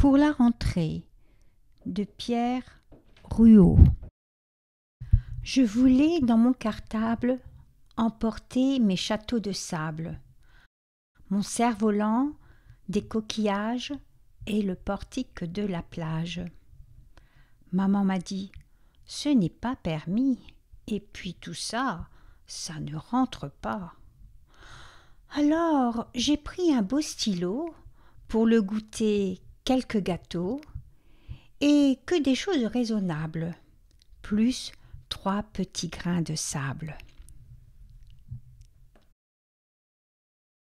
pour la rentrée de Pierre Ruot. Je voulais dans mon cartable emporter mes châteaux de sable, mon cerf-volant, des coquillages et le portique de la plage. Maman m'a dit Ce n'est pas permis, et puis tout ça, ça ne rentre pas. Alors j'ai pris un beau stylo pour le goûter quelques gâteaux, et que des choses raisonnables, plus trois petits grains de sable.